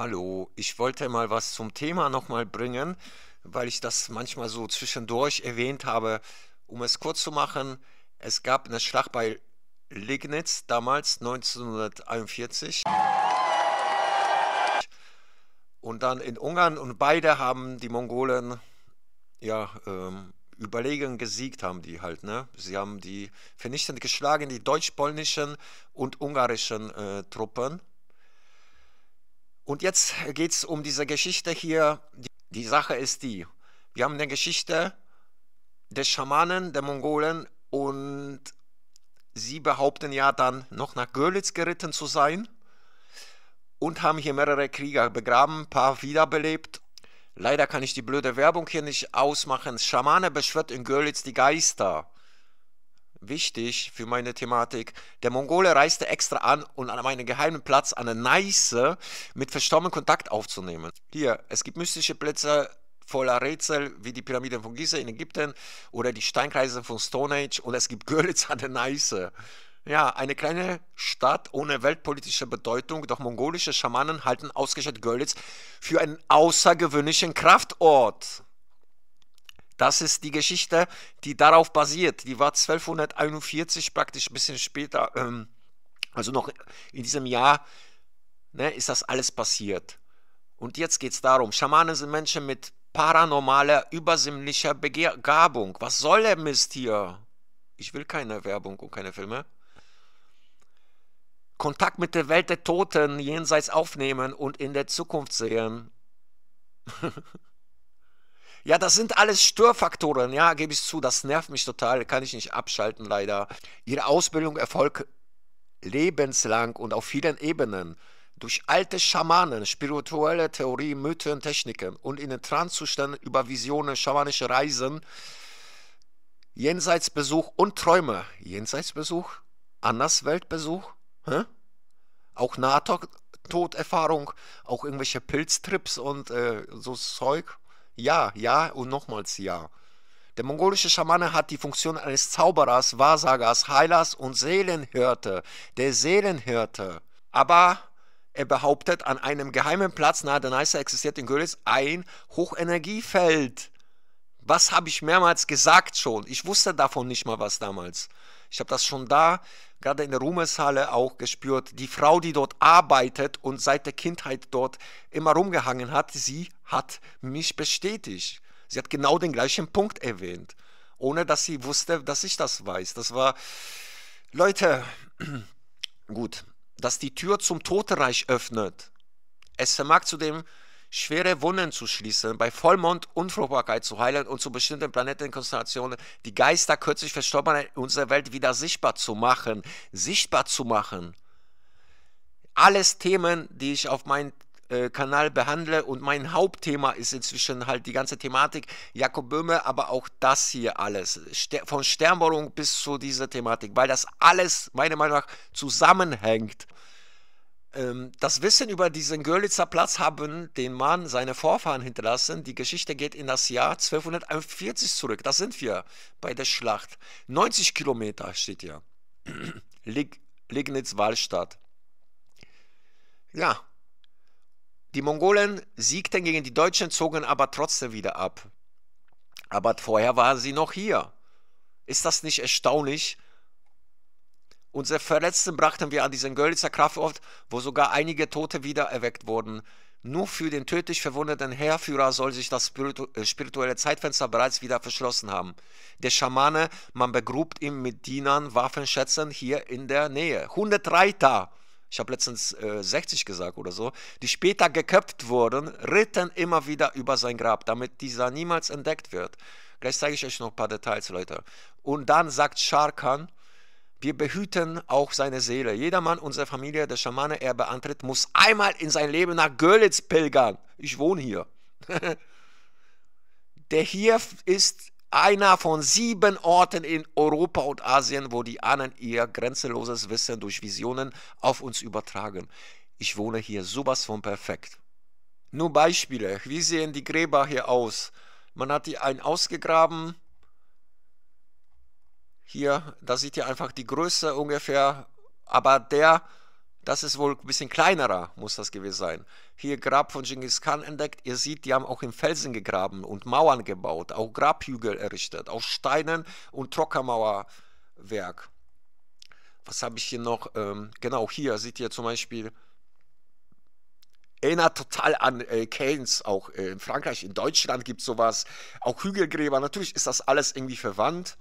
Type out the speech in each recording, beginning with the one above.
Hallo, ich wollte mal was zum Thema nochmal bringen, weil ich das manchmal so zwischendurch erwähnt habe. Um es kurz zu machen, es gab eine Schlacht bei Lignitz damals 1941 und dann in Ungarn und beide haben die Mongolen ja ähm, überlegen gesiegt haben die halt ne sie haben die vernichtend geschlagen die deutsch-polnischen und ungarischen äh, Truppen und jetzt geht es um diese Geschichte hier. Die Sache ist die, wir haben eine Geschichte des Schamanen, der Mongolen und sie behaupten ja dann noch nach Görlitz geritten zu sein und haben hier mehrere Krieger begraben, ein paar wiederbelebt. Leider kann ich die blöde Werbung hier nicht ausmachen. Schamane beschwört in Görlitz die Geister wichtig für meine Thematik. Der Mongole reiste extra an, um an meinen geheimen Platz an der Neiße mit verstorbenen Kontakt aufzunehmen. Hier, es gibt mystische Plätze voller Rätsel, wie die Pyramiden von Gizeh in Ägypten oder die Steinkreise von Stonehenge und es gibt Görlitz an der Neiße. Ja, eine kleine Stadt ohne weltpolitische Bedeutung, doch mongolische Schamanen halten ausgerechnet Görlitz für einen außergewöhnlichen Kraftort. Das ist die Geschichte, die darauf basiert. Die war 1241, praktisch ein bisschen später, ähm, also noch in diesem Jahr, ne, ist das alles passiert. Und jetzt geht es darum, Schamane sind Menschen mit paranormaler, übersinnlicher Begabung. Was soll der Mist hier? Ich will keine Werbung und keine Filme. Kontakt mit der Welt der Toten jenseits aufnehmen und in der Zukunft sehen. Ja, das sind alles Störfaktoren, ja, gebe ich zu, das nervt mich total, kann ich nicht abschalten leider. Ihre Ausbildung erfolgt lebenslang und auf vielen Ebenen. Durch alte Schamanen, spirituelle Theorien, Mythen, Techniken und in den Transzuständen über Visionen, schamanische Reisen, Jenseitsbesuch und Träume. Jenseitsbesuch? Andersweltbesuch? Hä? Auch Nahtoderfahrung, auch irgendwelche Pilztrips und äh, so Zeug. Ja, ja und nochmals ja. Der mongolische Schamane hat die Funktion eines Zauberers, Wahrsagers, Heilers und Seelenhirte, der Seelenhirte. Aber er behauptet, an einem geheimen Platz nahe der Neiße existiert in Görlitz ein Hochenergiefeld. Was habe ich mehrmals gesagt schon? Ich wusste davon nicht mal was damals. Ich habe das schon da gerade in der Ruhmeshalle auch gespürt. Die Frau, die dort arbeitet und seit der Kindheit dort immer rumgehangen hat, sie hat mich bestätigt. Sie hat genau den gleichen Punkt erwähnt, ohne dass sie wusste, dass ich das weiß. Das war, Leute, gut, dass die Tür zum Totenreich öffnet. Es vermag zu dem schwere Wunden zu schließen, bei Vollmond Unfruchtbarkeit zu heilen und zu bestimmten Planetenkonstellationen die Geister kürzlich Verstorbener in unserer Welt wieder sichtbar zu machen. Sichtbar zu machen. Alles Themen, die ich auf meinem äh, Kanal behandle und mein Hauptthema ist inzwischen halt die ganze Thematik Jakob Böhme, aber auch das hier alles, Ster von Sternbohrung bis zu dieser Thematik, weil das alles meiner Meinung nach zusammenhängt. Ähm, das Wissen über diesen Görlitzer Platz haben den Mann, seine Vorfahren hinterlassen. Die Geschichte geht in das Jahr 1241 zurück. Da sind wir bei der Schlacht. 90 Kilometer steht hier. Lig lignitz wahlstadt Ja. Die Mongolen siegten gegen die Deutschen, zogen aber trotzdem wieder ab. Aber vorher waren sie noch hier. Ist das nicht erstaunlich? Unsere Verletzten brachten wir an diesen Görlitzer Kraftort, wo sogar einige Tote wiedererweckt wurden. Nur für den tödlich verwundeten Heerführer soll sich das äh, spirituelle Zeitfenster bereits wieder verschlossen haben. Der Schamane, man begrub ihn mit Dienern, Waffenschätzen hier in der Nähe. 100 Reiter, ich habe letztens äh, 60 gesagt oder so, die später geköpft wurden, ritten immer wieder über sein Grab, damit dieser niemals entdeckt wird. Gleich zeige ich euch noch ein paar Details, Leute. Und dann sagt Scharkan, wir behüten auch seine Seele. Jeder Mann unserer Familie, der Schamane Erbe antritt, muss einmal in sein Leben nach Görlitz pilgern. Ich wohne hier. der hier ist einer von sieben Orten in Europa und Asien, wo die Ahnen ihr grenzenloses Wissen durch Visionen auf uns übertragen. Ich wohne hier sowas von perfekt. Nur Beispiele. Wie sehen die Gräber hier aus? Man hat die einen ausgegraben, hier, da seht ihr einfach die Größe ungefähr, aber der, das ist wohl ein bisschen kleinerer, muss das gewesen sein. Hier Grab von Genghis Khan entdeckt. Ihr seht, die haben auch in Felsen gegraben und Mauern gebaut, auch Grabhügel errichtet, auch Steinen und Trockermauerwerk. Was habe ich hier noch? Ähm, genau, hier seht ihr zum Beispiel erinnert total an äh, Keynes, auch äh, in Frankreich, in Deutschland gibt es sowas, auch Hügelgräber, natürlich ist das alles irgendwie verwandt.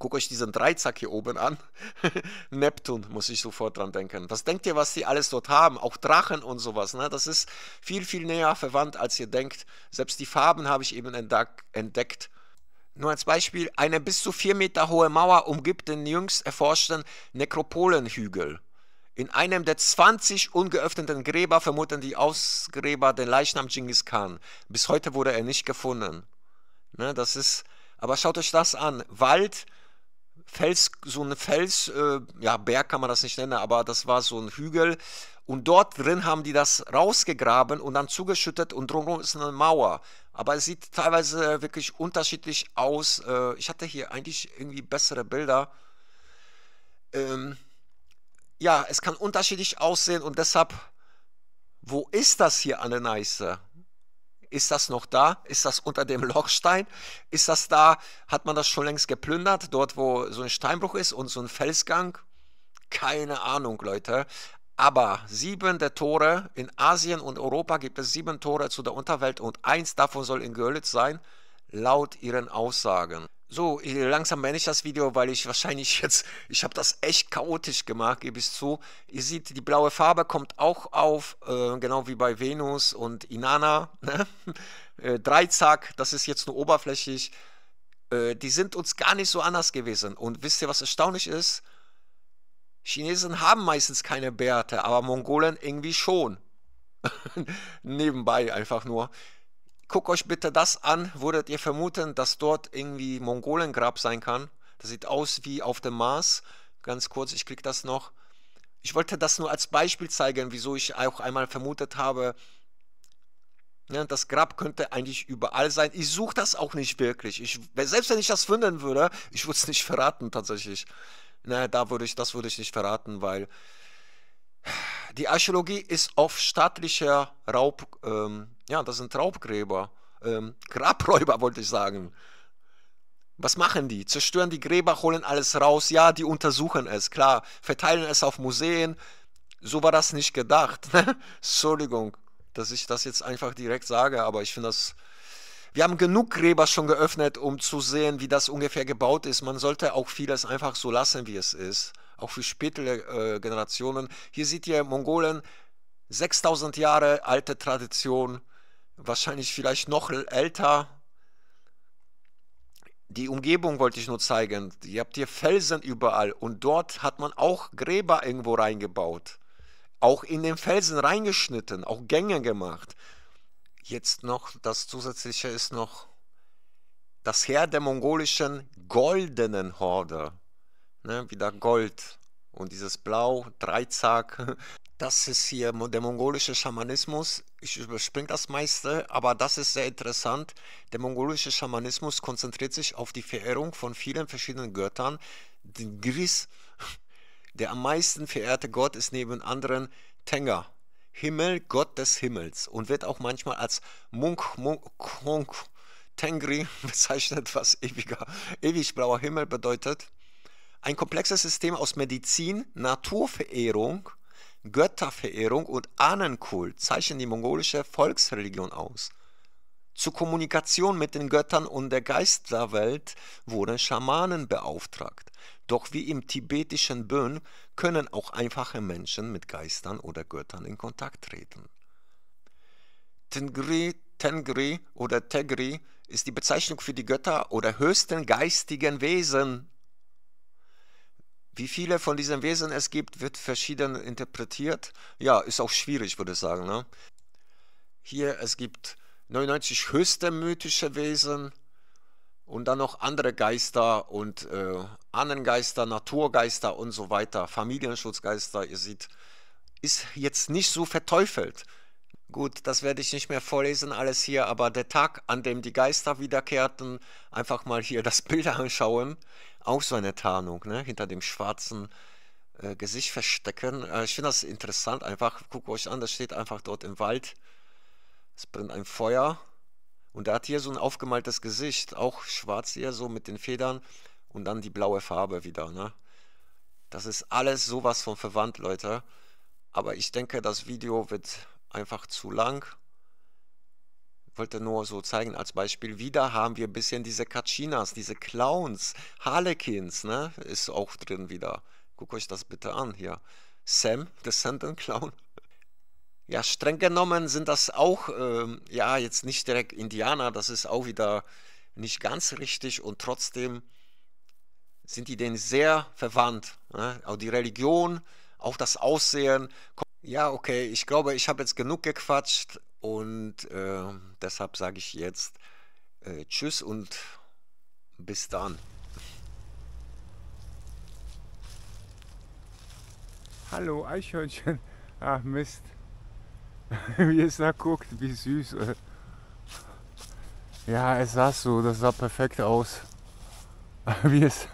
Guck euch diesen Dreizack hier oben an. Neptun muss ich sofort dran denken. Was denkt ihr, was sie alles dort haben? Auch Drachen und sowas. Ne? Das ist viel, viel näher verwandt, als ihr denkt. Selbst die Farben habe ich eben entdeckt. Nur als Beispiel, eine bis zu vier Meter hohe Mauer umgibt den jüngst erforschten Nekropolenhügel. In einem der 20 ungeöffneten Gräber vermuten die Ausgräber den Leichnam Genghis Khan. Bis heute wurde er nicht gefunden. Ne, das ist, aber schaut euch das an. Wald, Fels, so ein Fels, äh, ja, Berg kann man das nicht nennen, aber das war so ein Hügel. Und dort drin haben die das rausgegraben und dann zugeschüttet und drumherum ist eine Mauer. Aber es sieht teilweise äh, wirklich unterschiedlich aus. Äh, ich hatte hier eigentlich irgendwie bessere Bilder. Ähm, ja, es kann unterschiedlich aussehen und deshalb, wo ist das hier an der Neiße? Ist das noch da? Ist das unter dem Lochstein? Ist das da? Hat man das schon längst geplündert? Dort, wo so ein Steinbruch ist und so ein Felsgang? Keine Ahnung, Leute. Aber sieben der Tore in Asien und Europa gibt es sieben Tore zu der Unterwelt und eins davon soll in Görlitz sein laut ihren Aussagen. So, äh, langsam beende ich das Video, weil ich wahrscheinlich jetzt, ich habe das echt chaotisch gemacht, gebe ich zu. Ihr seht, die blaue Farbe kommt auch auf, äh, genau wie bei Venus und Inanna. Ne? Äh, Dreizack, das ist jetzt nur oberflächlich. Äh, die sind uns gar nicht so anders gewesen. Und wisst ihr, was erstaunlich ist? Chinesen haben meistens keine Bärte, aber Mongolen irgendwie schon. Nebenbei einfach nur. Guckt euch bitte das an. Würdet ihr vermuten, dass dort irgendwie Mongolengrab sein kann? Das sieht aus wie auf dem Mars. Ganz kurz, ich klicke das noch. Ich wollte das nur als Beispiel zeigen, wieso ich auch einmal vermutet habe, ja, ne, das Grab könnte eigentlich überall sein. Ich suche das auch nicht wirklich. Ich, selbst wenn ich das finden würde, ich würde es nicht verraten tatsächlich. Na, da würde ich, das würde ich nicht verraten, weil die Archäologie ist auf staatlicher Raub. Ähm, ja, das sind Traubgräber. Ähm, Grabräuber wollte ich sagen. Was machen die? Zerstören die Gräber, holen alles raus. Ja, die untersuchen es, klar. Verteilen es auf Museen. So war das nicht gedacht. Entschuldigung, dass ich das jetzt einfach direkt sage, aber ich finde das. Wir haben genug Gräber schon geöffnet, um zu sehen, wie das ungefähr gebaut ist. Man sollte auch vieles einfach so lassen, wie es ist. Auch für spätere äh, Generationen. Hier seht ihr Mongolen, 6000 Jahre alte Tradition wahrscheinlich vielleicht noch älter. Die Umgebung wollte ich nur zeigen. Ihr habt hier Felsen überall und dort hat man auch Gräber irgendwo reingebaut. Auch in den Felsen reingeschnitten, auch Gänge gemacht. Jetzt noch, das Zusätzliche ist noch das Heer der mongolischen goldenen Horde. Ne, wieder Gold. Und dieses Blau, Dreizack, das ist hier der mongolische Schamanismus. Ich überspringe das meiste, aber das ist sehr interessant. Der mongolische Schamanismus konzentriert sich auf die Verehrung von vielen verschiedenen Göttern. Den Gris, der am meisten verehrte Gott, ist neben anderen Tenga, Himmel, Gott des Himmels, und wird auch manchmal als Munk, Munk, Munk Tengri bezeichnet, was ewiger, ewig blauer Himmel bedeutet. Ein komplexes System aus Medizin, Naturverehrung, Götterverehrung und Ahnenkult zeichnen die mongolische Volksreligion aus. Zur Kommunikation mit den Göttern und der Geisterwelt wurden Schamanen beauftragt. Doch wie im tibetischen Bön können auch einfache Menschen mit Geistern oder Göttern in Kontakt treten. Tengri, Tengri oder Tegri ist die Bezeichnung für die Götter oder höchsten geistigen Wesen wie viele von diesen Wesen es gibt, wird verschieden interpretiert. Ja, ist auch schwierig, würde ich sagen. Ne? Hier, es gibt 99 höchste mythische Wesen und dann noch andere Geister und äh, Ahnengeister, Naturgeister und so weiter, Familienschutzgeister. Ihr seht, ist jetzt nicht so verteufelt. Gut, das werde ich nicht mehr vorlesen, alles hier, aber der Tag, an dem die Geister wiederkehrten, einfach mal hier das Bild anschauen, auch so eine Tarnung, ne? hinter dem schwarzen äh, Gesicht verstecken. Äh, ich finde das interessant, einfach, guckt euch an, das steht einfach dort im Wald, es brennt ein Feuer und er hat hier so ein aufgemaltes Gesicht, auch schwarz hier, so mit den Federn und dann die blaue Farbe wieder. Ne? Das ist alles sowas von verwandt, Leute. Aber ich denke, das Video wird einfach zu lang. Ich wollte nur so zeigen als Beispiel. Wieder haben wir ein bisschen diese Kachinas, diese Clowns, Harlequins, ne? Ist auch drin wieder. Guckt euch das bitte an hier. Sam, Descendant Clown. Ja, streng genommen sind das auch, ähm, ja, jetzt nicht direkt Indianer, das ist auch wieder nicht ganz richtig und trotzdem sind die denen sehr verwandt. Ne? Auch die Religion, auch das Aussehen. Kommt ja, okay. Ich glaube, ich habe jetzt genug gequatscht und äh, deshalb sage ich jetzt äh, Tschüss und bis dann. Hallo Eichhörnchen. Ach ah, Mist. wie es da guckt, wie süß. Ja, es sah so, das sah perfekt aus. Wie es.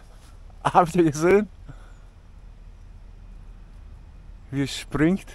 Habt ihr gesehen? Wie springt